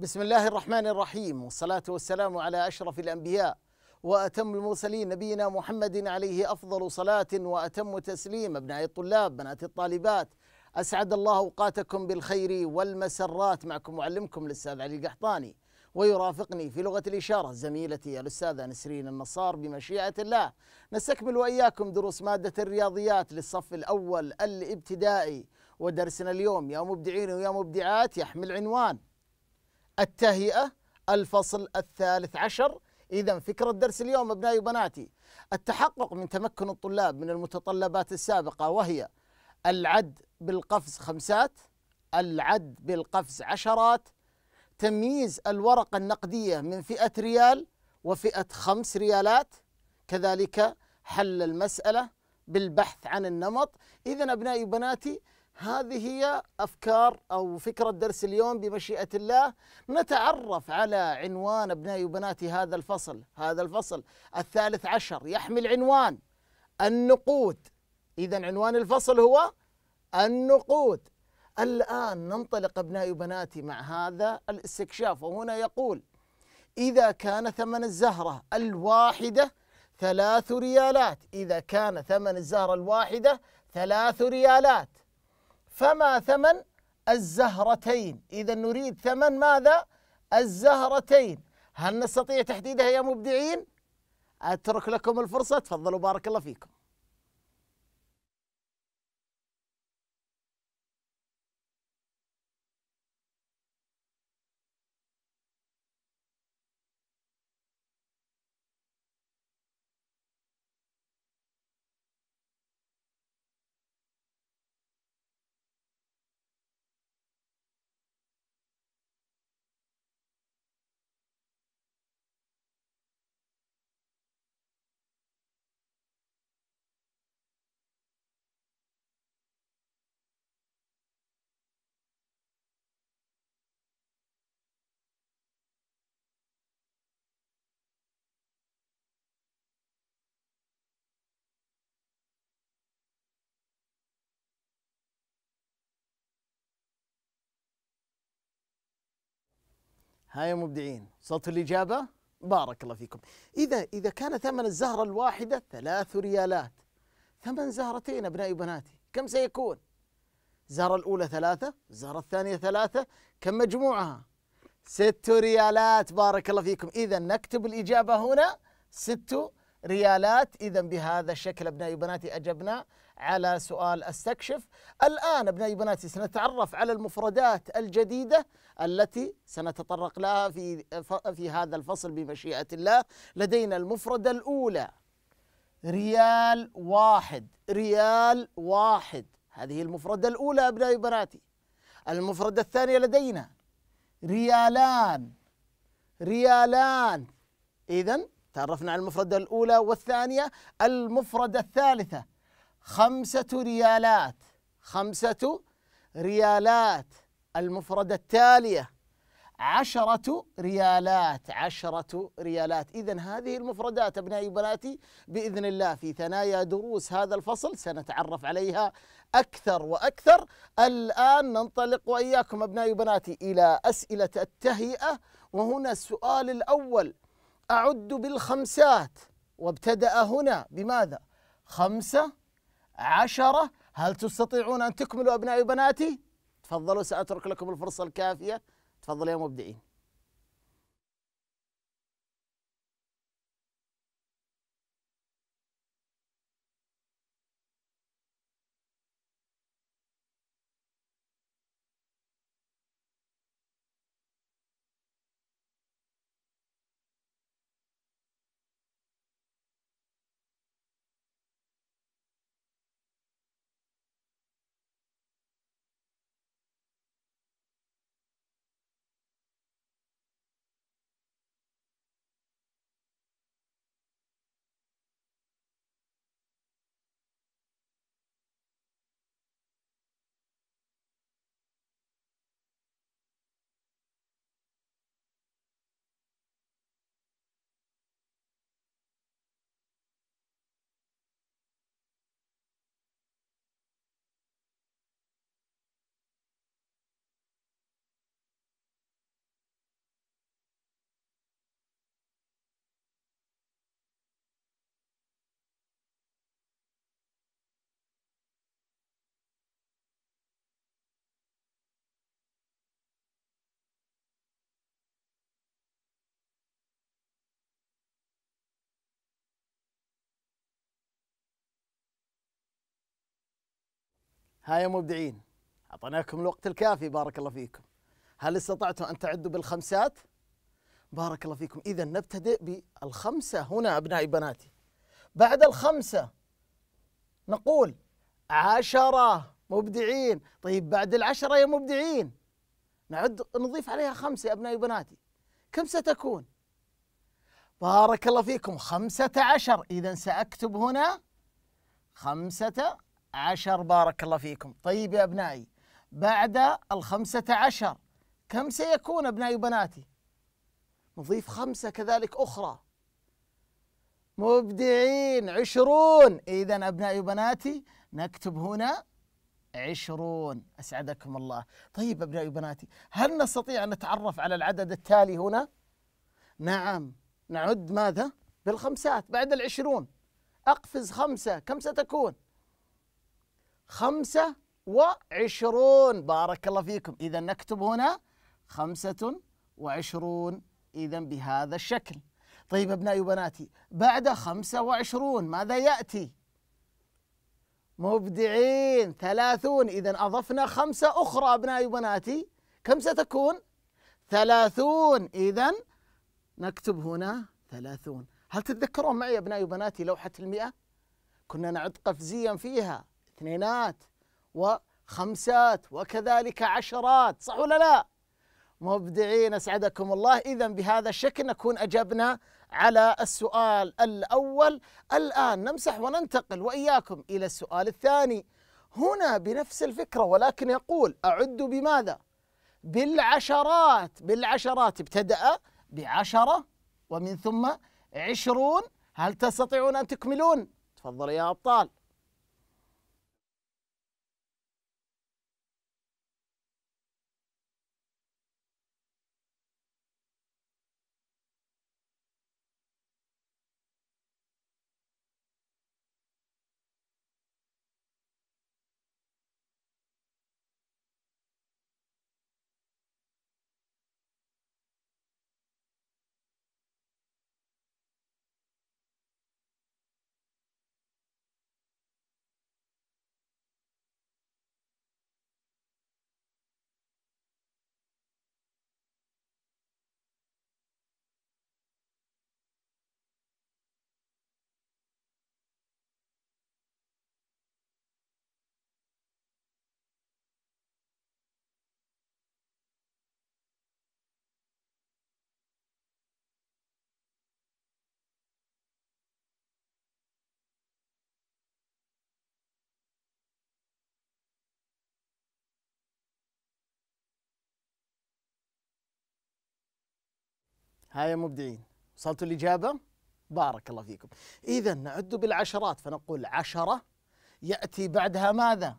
بسم الله الرحمن الرحيم والصلاة والسلام على أشرف الأنبياء وأتم المرسلين نبينا محمد عليه أفضل صلاة وأتم تسليم أبنائي الطلاب بنات الطالبات أسعد الله أوقاتكم بالخير والمسرات معكم معلمكم الأستاذ علي القحطاني ويرافقني في لغة الإشارة زميلتي الأستاذة نسرين النصار بمشيئة الله نستكمل وإياكم دروس مادة الرياضيات للصف الأول الابتدائي ودرسنا اليوم يا مبدعين ويا مبدعات يحمل عنوان التهيئة الفصل الثالث عشر إذا فكرة درس اليوم أبنائي وبناتي التحقق من تمكن الطلاب من المتطلبات السابقة وهي العد بالقفز خمسات العد بالقفز عشرات تمييز الورقة النقدية من فئة ريال وفئة خمس ريالات كذلك حل المسألة بالبحث عن النمط إذا أبنائي وبناتي هذه هي أفكار أو فكرة درس اليوم بمشيئة الله نتعرف على عنوان أبنائي وبناتي هذا الفصل هذا الفصل الثالث عشر يحمل عنوان النقود إذا عنوان الفصل هو النقود الآن ننطلق أبنائي وبناتي مع هذا الاستكشاف وهنا يقول إذا كان ثمن الزهرة الواحدة ثلاث ريالات إذا كان ثمن الزهرة الواحدة ثلاث ريالات فما ثمن الزهرتين إذا نريد ثمن ماذا الزهرتين هل نستطيع تحديدها يا مبدعين أترك لكم الفرصة تفضلوا بارك الله فيكم ها يا مبدعين وصلتوا الإجابة بارك الله فيكم إذا إذا كان ثمن الزهرة الواحدة ثلاث ريالات ثمن زهرتين أبنائي وبناتي كم سيكون؟ الزهرة الأولى ثلاثة الزهرة الثانية ثلاثة كم مجموعها؟ ست ريالات بارك الله فيكم إذا نكتب الإجابة هنا ست ريالات إذا بهذا الشكل أبنائي وبناتي أجبنا على سؤال استكشف الآن أبنائي وبناتي سنتعرف على المفردات الجديدة التي سنتطرق لها في, في هذا الفصل بمشيئة الله لدينا المفردة الأولى ريال واحد ريال واحد هذه المفردة الأولى أبنائي وبناتي المفردة الثانية لدينا ريالان ريالان إذا تعرفنا على المفردة الأولى والثانية المفردة الثالثة خمسة ريالات خمسة ريالات المفردة التالية عشرة ريالات عشرة ريالات إذا هذه المفردات أبنائي وبناتي بإذن الله في ثنايا دروس هذا الفصل سنتعرف عليها أكثر وأكثر الآن ننطلق وإياكم أبنائي وبناتي إلى أسئلة التهيئة وهنا السؤال الأول أعد بالخمسات وابتدأ هنا بماذا؟ خمسة عشرة هل تستطيعون أن تكملوا أبنائي وبناتي؟ تفضلوا سأترك لكم الفرصة الكافية تفضل يا مبدعين ها يا مبدعين أعطيناكم الوقت الكافي بارك الله فيكم هل استطعتم أن تعدوا بالخمسات؟ بارك الله فيكم إذا نبتدئ بالخمسة هنا أبنائي بناتي بعد الخمسة نقول عشرة مبدعين طيب بعد العشرة يا مبدعين نعد نضيف عليها خمسة يا أبنائي بناتي كم ستكون؟ بارك الله فيكم خمسة عشر إذا سأكتب هنا خمسة عشر بارك الله فيكم طيب يا أبنائي بعد الخمسة عشر كم سيكون أبنائي وبناتي نضيف خمسة كذلك أخرى مبدعين عشرون إذا أبنائي وبناتي نكتب هنا عشرون أسعدكم الله طيب أبنائي وبناتي هل نستطيع أن نتعرف على العدد التالي هنا نعم نعد ماذا بالخمسات بعد العشرون أقفز خمسة كم ستكون خمسة وعشرون بارك الله فيكم إذا نكتب هنا خمسة وعشرون إذا بهذا الشكل طيب أبنائي وبناتي بعد خمسة وعشرون ماذا يأتي مبدعين ثلاثون إذا أضفنا خمسة أخرى أبنائي وبناتي كم ستكون ثلاثون إذا نكتب هنا ثلاثون هل تتذكرون معي أبنائي وبناتي لوحة المئة كنا نعد قفزيا فيها اثنينات وخمسات وكذلك عشرات صح ولا لا مبدعين أسعدكم الله إذا بهذا الشكل نكون أجبنا على السؤال الأول الآن نمسح وننتقل وإياكم إلى السؤال الثاني هنا بنفس الفكرة ولكن يقول أعد بماذا بالعشرات بالعشرات ابتدأ بعشرة ومن ثم عشرون هل تستطيعون أن تكملون تفضلوا يا أبطال هاي مبدعين وصلتوا الإجابة بارك الله فيكم إذا نعد بالعشرات فنقول عشرة يأتي بعدها ماذا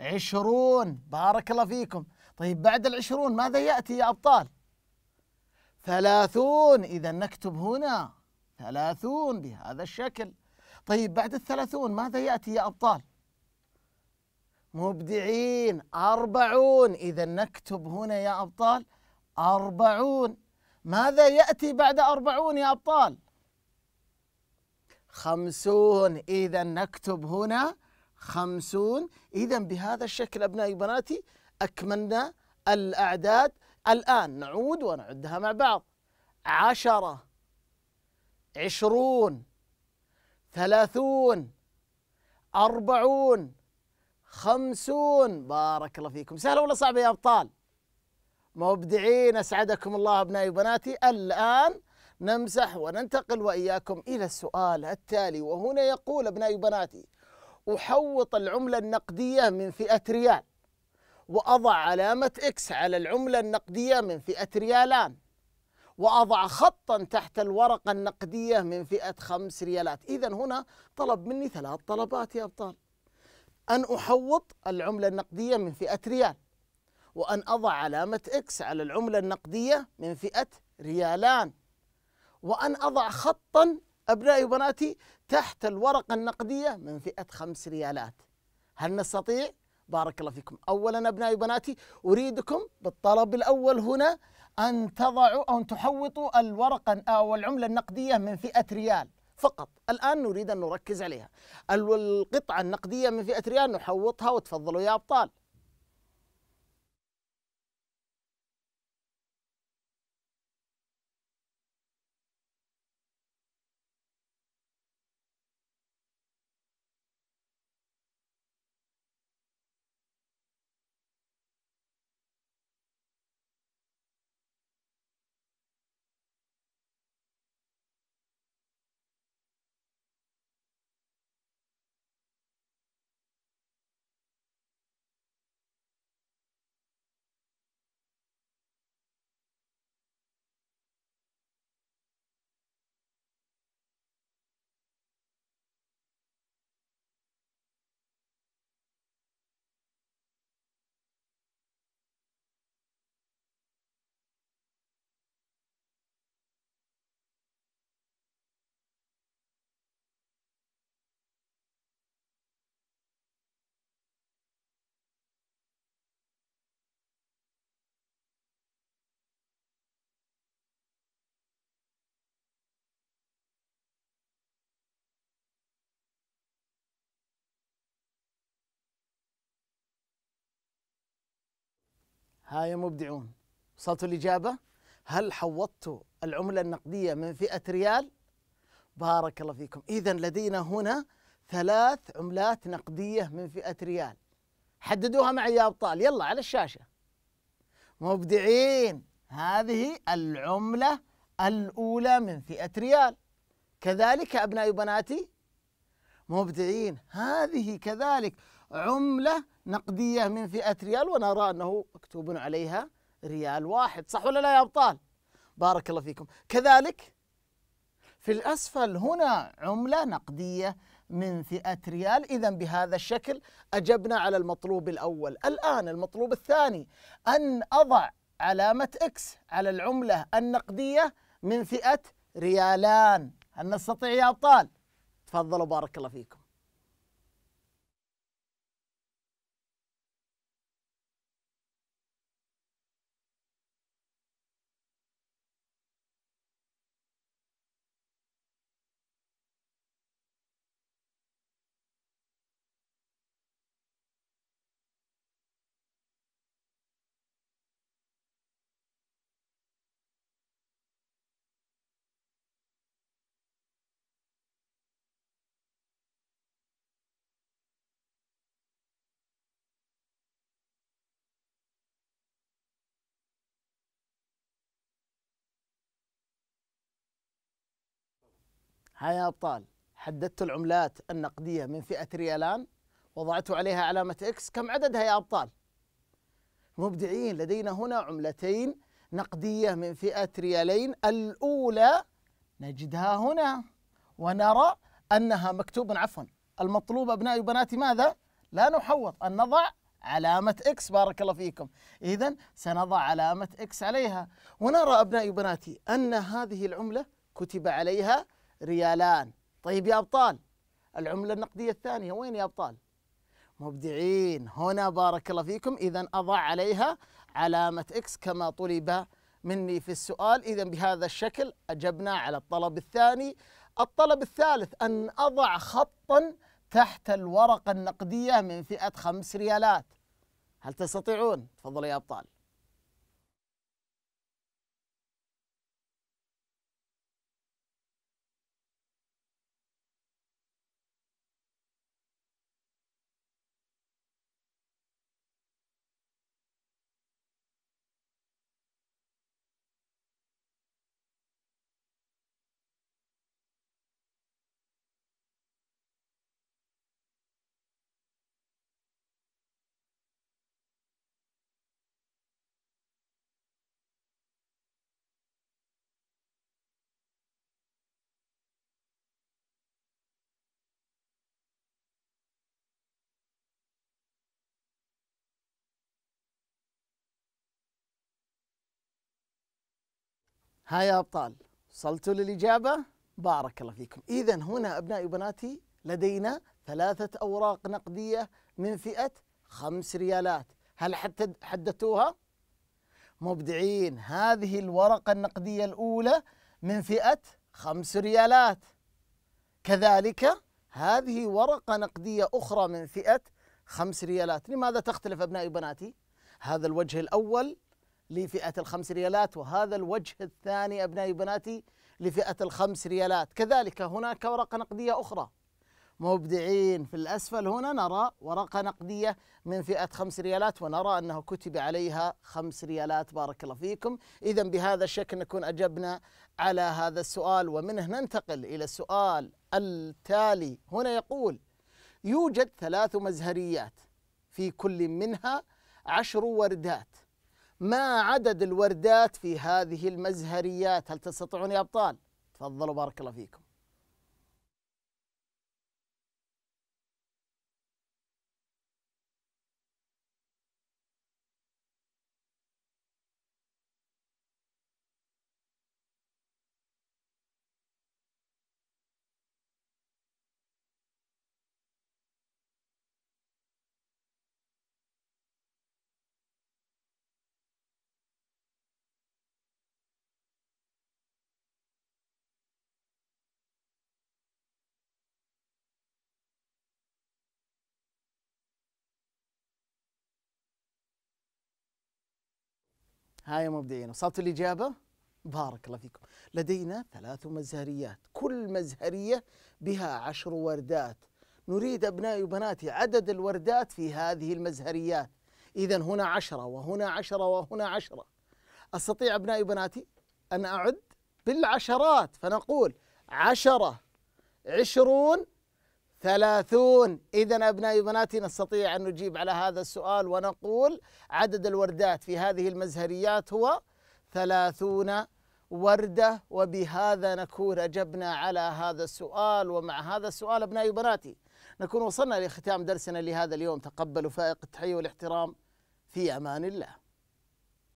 عشرون بارك الله فيكم طيب بعد العشرون ماذا يأتي يا أبطال ثلاثون إذا نكتب هنا ثلاثون بهذا الشكل طيب بعد الثلاثون ماذا يأتي يا أبطال مبدعين أربعون إذا نكتب هنا يا أبطال أربعون ماذا يأتي بعد أربعون يا أبطال خمسون إذا نكتب هنا خمسون إذا بهذا الشكل أبنائي وبناتي أكملنا الأعداد الآن نعود ونعدها مع بعض عشرة عشرون ثلاثون أربعون خمسون بارك الله فيكم سهلة ولا صعبة يا أبطال مبدعين أسعدكم الله أبنائي وبناتي الآن نمزح وننتقل وإياكم إلى السؤال التالي وهنا يقول أبنائي وبناتي أحوط العملة النقدية من فئة ريال وأضع علامة إكس على العملة النقدية من فئة ريالان وأضع خطا تحت الورقة النقدية من فئة خمس ريالات إذا هنا طلب مني ثلاث طلبات يا أبطال أن أحوط العملة النقدية من فئة ريال وأن أضع علامة إكس على العملة النقدية من فئة ريالان وأن أضع خطا أبنائي وبناتي تحت الورقة النقدية من فئة خمس ريالات هل نستطيع؟ بارك الله فيكم أولا أبنائي وبناتي أريدكم بالطلب الأول هنا أن تضعوا أو أن تحوطوا الورقة أو العملة النقدية من فئة ريال فقط الآن نريد أن نركز عليها القطعة النقدية من فئة ريال نحوطها وتفضلوا يا أبطال ها يا مبدعون وصلتوا الإجابة هل حوضتوا العملة النقدية من فئة ريال بارك الله فيكم إذا لدينا هنا ثلاث عملات نقدية من فئة ريال حددوها معي يا أبطال يلا على الشاشة مبدعين هذه العملة الأولى من فئة ريال كذلك أبنائي وبناتي مبدعين هذه كذلك عملة نقدية من فئة ريال ونرى أنه مكتوب عليها ريال واحد صح ولا لا يا أبطال بارك الله فيكم كذلك في الأسفل هنا عملة نقدية من فئة ريال إذا بهذا الشكل أجبنا على المطلوب الأول الآن المطلوب الثاني أن أضع علامة إكس على العملة النقدية من فئة ريالان هل نستطيع يا أبطال؟ تفضلوا بارك الله فيكم ها يا أبطال حددت العملات النقدية من فئة ريالان وضعت عليها علامة إكس كم عددها يا أبطال؟ مبدعين لدينا هنا عملتين نقدية من فئة ريالين الأولى نجدها هنا ونرى أنها مكتوبا عفوا المطلوب أبنائي وبناتي ماذا؟ لا نحوط أن نضع علامة إكس بارك الله فيكم إذا سنضع علامة إكس عليها ونرى أبنائي وبناتي أن هذه العملة كتب عليها ريالان طيب يا أبطال العملة النقدية الثانية وين يا أبطال مبدعين هنا بارك الله فيكم إذا أضع عليها علامة إكس كما طلب مني في السؤال إذا بهذا الشكل أجبنا على الطلب الثاني الطلب الثالث أن أضع خطا تحت الورقة النقدية من فئة خمس ريالات هل تستطيعون؟ تفضلوا يا أبطال ها يا أبطال وصلتوا للإجابة بارك الله فيكم إذا هنا أبنائي وبناتي لدينا ثلاثة أوراق نقدية من فئة خمس ريالات هل حتى حددتوها؟ مبدعين هذه الورقة النقدية الأولى من فئة خمس ريالات كذلك هذه ورقة نقدية أخرى من فئة خمس ريالات لماذا تختلف أبنائي وبناتي؟ هذا الوجه الأول لفئة الخمس ريالات وهذا الوجه الثاني أبنائي وبناتي لفئة الخمس ريالات كذلك هناك ورقة نقدية أخرى مبدعين في الأسفل هنا نرى ورقة نقدية من فئة خمس ريالات ونرى أنه كتب عليها خمس ريالات بارك الله فيكم إذا بهذا الشكل نكون أجبنا على هذا السؤال ومنه ننتقل إلى السؤال التالي هنا يقول يوجد ثلاث مزهريات في كل منها عشر وردات ما عدد الوردات في هذه المزهريات هل تستطيعون يا أبطال تفضلوا بارك الله فيكم هاي مبدعين وصلت الإجابة بارك الله فيكم لدينا ثلاث مزهريات كل مزهرية بها عشر وردات نريد أبنائي وبناتي عدد الوردات في هذه المزهريات إذا هنا عشرة وهنا عشرة وهنا عشرة أستطيع أبنائي وبناتي أن أعد بالعشرات فنقول عشرة عشرون ثلاثون إذا أبنائي وبناتي نستطيع أن نجيب على هذا السؤال ونقول عدد الوردات في هذه المزهريات هو ثلاثون وردة وبهذا نكون أجبنا على هذا السؤال ومع هذا السؤال أبنائي وبناتي نكون وصلنا لختام درسنا لهذا اليوم تقبلوا فائق التحية والاحترام في أمان الله